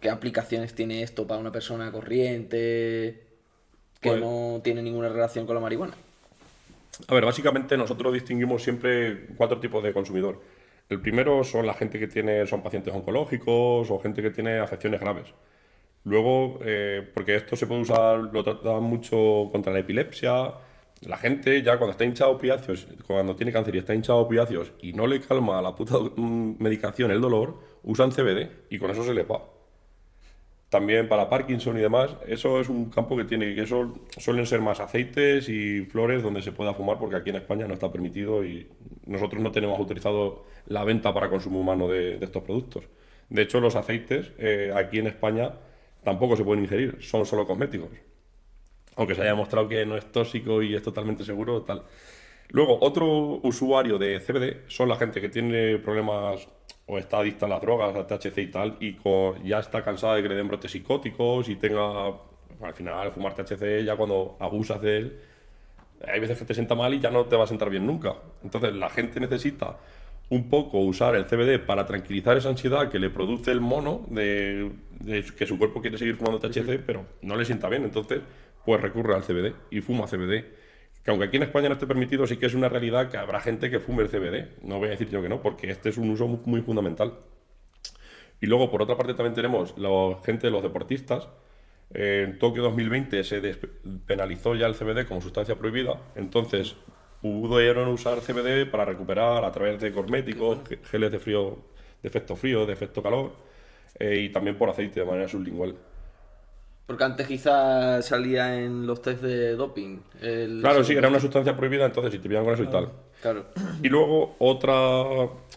qué aplicaciones tiene esto para una persona corriente que pues- no tiene ninguna relación con la marihuana. A ver, básicamente nosotros distinguimos siempre cuatro tipos de consumidor. El primero son la gente que tiene, son pacientes oncológicos o gente que tiene afecciones graves. Luego, eh, porque esto se puede usar, lo tratan mucho contra la epilepsia. La gente ya cuando está hinchado opiáceos, cuando tiene cáncer y está hinchado opiáceos y no le calma la puta mm, medicación el dolor, usan CBD y con eso se le va también para Parkinson y demás, eso es un campo que tiene que suelen ser más aceites y flores donde se pueda fumar porque aquí en España no está permitido y nosotros no tenemos autorizado la venta para consumo humano de, estos productos. De hecho, los aceites eh, aquí en España tampoco se pueden ingerir, son solo cosméticos. Aunque se haya mostrado que no es tóxico y es totalmente seguro, tal. Luego, otro usuario de CBD son la gente que tiene problemas o está adicta a las drogas, a THC y tal, y ya está cansada de que le den brotes psicóticos y tenga, al final, fumar THC ya cuando abusas de él, hay veces que te sienta mal y ya no te va a sentar bien nunca. Entonces la gente necesita un poco usar el CBD para tranquilizar esa ansiedad que le produce el mono de, de que su cuerpo quiere seguir fumando THC, pero no le sienta bien. Entonces, pues recurre al CBD y fuma CBD aunque aquí en España no esté permitido, sí que es una realidad que habrá gente que fume el CBD. No voy a decir yo que no, porque este es un uso muy, fundamental. Y luego, por otra parte, también tenemos la gente, los deportistas. Eh, en Tokio 2020 se penalizó ya el CBD como sustancia prohibida, entonces pudieron usar CBD para recuperar a través de cosméticos, geles de frío, de efecto frío, de efecto calor, eh, y también por aceite de manera sublingual. Porque antes quizá salía en los test de doping. Claro, sí, era una sustancia prohibida, entonces si te pillan con eso y tal. Claro. Y luego otra.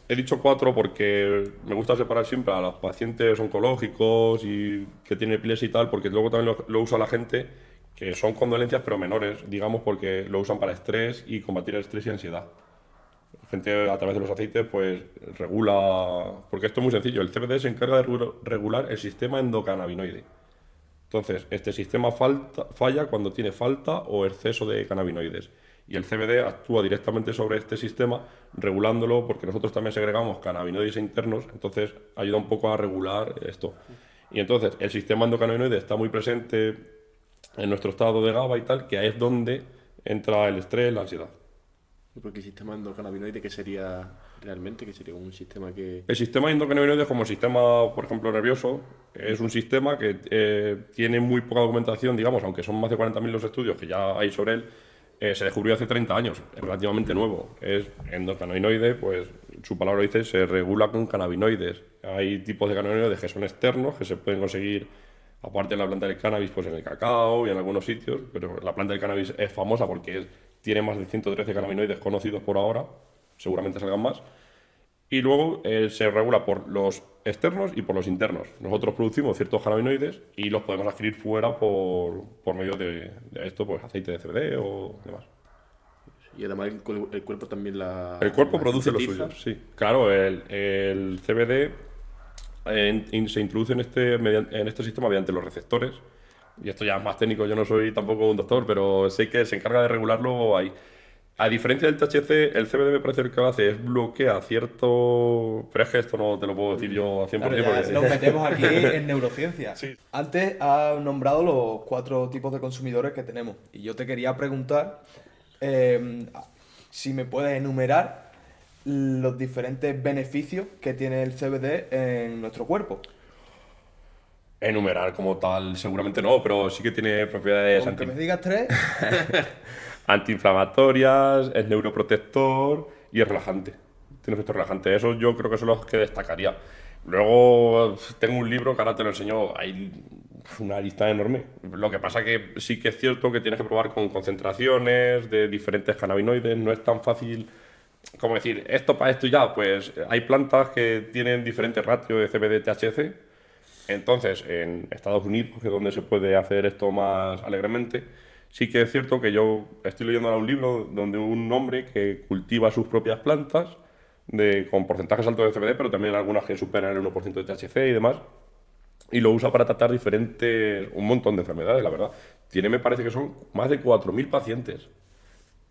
He dicho cuatro porque me gusta separar siempre a los pacientes oncológicos y que tienen epilepsia y tal, porque luego también lo, usa la gente que son condolencias pero menores, digamos, porque lo usan para estrés y combatir el estrés y ansiedad. Gente a través de los aceites, pues regula. Porque esto es muy sencillo. El CBD se encarga de regular el sistema endocannabinoide entonces, este sistema falla cuando tiene falta o exceso de cannabinoides. Y el CBD actúa directamente sobre este sistema, regulándolo, porque nosotros también segregamos cannabinoides internos, entonces ayuda un poco a regular esto. Y entonces, el sistema endocannabinoide está muy presente en nuestro estado de GABA y tal, que ahí es donde entra el estrés, la ansiedad. Porque el sistema endocannabinoide, que sería realmente, que sería un sistema que... El sistema endocannabinoides como sistema, por ejemplo, nervioso, es un sistema que eh, tiene muy poca documentación, digamos, aunque son más de 40.000 los estudios que ya hay sobre él, eh, se descubrió hace 30 años, es relativamente nuevo. Es endocannabinoide, pues su palabra dice, se regula con cannabinoides. Hay tipos de cannabinoides que son externos, que se pueden conseguir aparte de la planta del cannabis, pues en el cacao y en algunos sitios, pero la planta del cannabis es famosa porque tiene más de 113 cannabinoides conocidos por ahora seguramente salgan más. Y luego eh, se regula por los externos y por los internos. Nosotros producimos ciertos cannabinoides y los podemos adquirir fuera por, por medio de, esto, pues aceite de CBD o demás. Y además el, cuerpo también la... El cuerpo produce los suyos, sí. Claro, el, el CBD se introduce en este, en este sistema mediante los receptores. Y esto ya es más técnico, yo no soy tampoco un doctor, pero sé que se encarga de regularlo ahí. A diferencia del THC, el CBD me parece que lo hace es bloquea cierto. Pero esto no te lo puedo decir yo a 100%. Claro, Nos metemos aquí en neurociencia. Antes ha nombrado los cuatro tipos de consumidores que tenemos. Y yo te quería preguntar em, si me puedes enumerar los diferentes beneficios que tiene el CBD en nuestro cuerpo enumerar como tal, seguramente no, pero sí que tiene propiedades. Aunque me digas tres. antiinflamatorias, es neuroprotector y es relajante. Tiene efecto relajante. Eso yo creo que son los que destacaría. Luego tengo un libro que ahora te lo enseño. Hay una lista enorme. Lo que pasa que sí que es cierto que tienes que probar con concentraciones de diferentes cannabinoides. No es tan fácil como decir esto para esto y ya. Pues hay plantas que tienen diferentes ratios de CBD-THC. Entonces, en Estados Unidos, que es donde se puede hacer esto más alegremente, Sí que es cierto que yo estoy leyendo ahora un libro donde un hombre que cultiva sus propias plantas de, con porcentajes altos de CBD, pero también algunas que superan el 1% de THC y demás, y lo usa para tratar diferentes, un montón de enfermedades, la verdad. Tiene, me parece que son más de 4.000 pacientes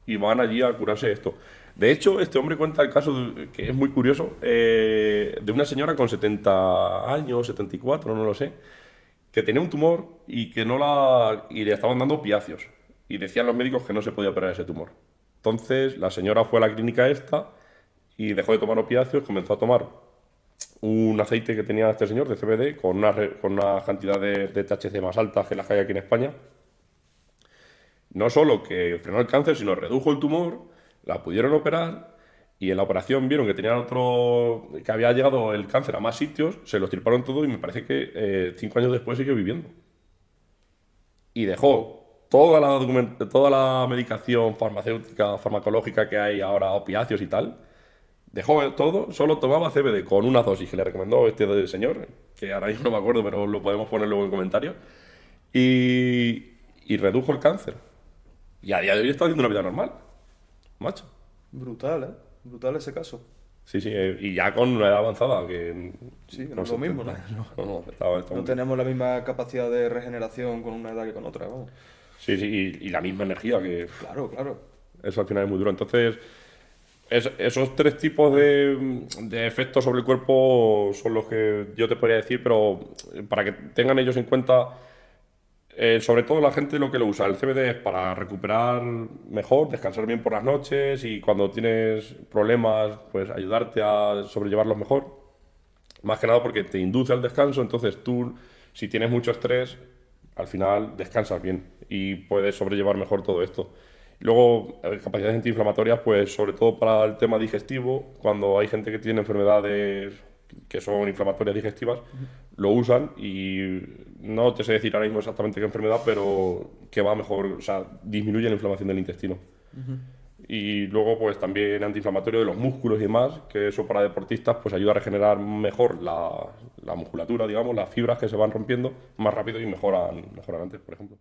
y van allí a curarse esto. De hecho, este hombre cuenta el caso, que es muy curioso, eh, de una señora con 70 años, 74, no lo sé, que tenía un tumor y que no la le estaban dando opiáceos, y decían los médicos que no se podía operar ese tumor. Entonces la señora fue a la clínica esta y dejó de tomar opiáceos, comenzó a tomar un aceite que tenía este señor de CBD con una, cantidad de, de, THC más alta que las que hay aquí en España. No solo que frenó el cáncer, sino redujo el tumor, la pudieron operar y en la operación vieron que tenían otro, que había llegado el cáncer a más sitios, se lo estirparon todo y me parece que eh, cinco años después sigue viviendo. Y dejó toda la, toda la medicación farmacéutica, farmacológica que hay ahora, opiáceos y tal, dejó todo, solo tomaba CBD con una dosis que le recomendó este señor, que ahora mismo no me acuerdo, pero lo podemos poner luego en comentarios, y, y redujo el cáncer. Y a día de hoy está haciendo una vida normal. Macho. Brutal, ¿eh? brutal ese caso. Sí, sí, eh, y ya con una edad avanzada, que... Sí, no es lo mismo, ¿no? No, no, tenemos la misma capacidad de regeneración con una edad que con otra, vamos. Sí, sí, y, la misma energía que... Claro, claro. Eso al final es muy duro. Entonces, esos tres tipos de, de, efectos sobre el cuerpo son los que yo te podría decir, pero para que tengan ellos en cuenta eh, sobre todo la gente lo que lo usa, el CBD es para recuperar mejor, descansar bien por las noches y cuando tienes problemas, pues ayudarte a sobrellevarlos mejor. Más que nada porque te induce al descanso, entonces tú, si tienes mucho estrés, al final descansas bien y puedes sobrellevar mejor todo esto. Luego, eh, capacidades antiinflamatorias, pues sobre todo para el tema digestivo, cuando hay gente que tiene enfermedades que son inflamatorias digestivas, lo usan y no te sé decir ahora mismo exactamente qué enfermedad, pero que va mejor, o sea, disminuye la inflamación del intestino. Y luego, pues también antiinflamatorio de los músculos y demás, que eso para deportistas, pues ayuda a regenerar mejor la, la musculatura, digamos, las fibras que se van rompiendo más rápido y mejoran, mejoran antes, por ejemplo.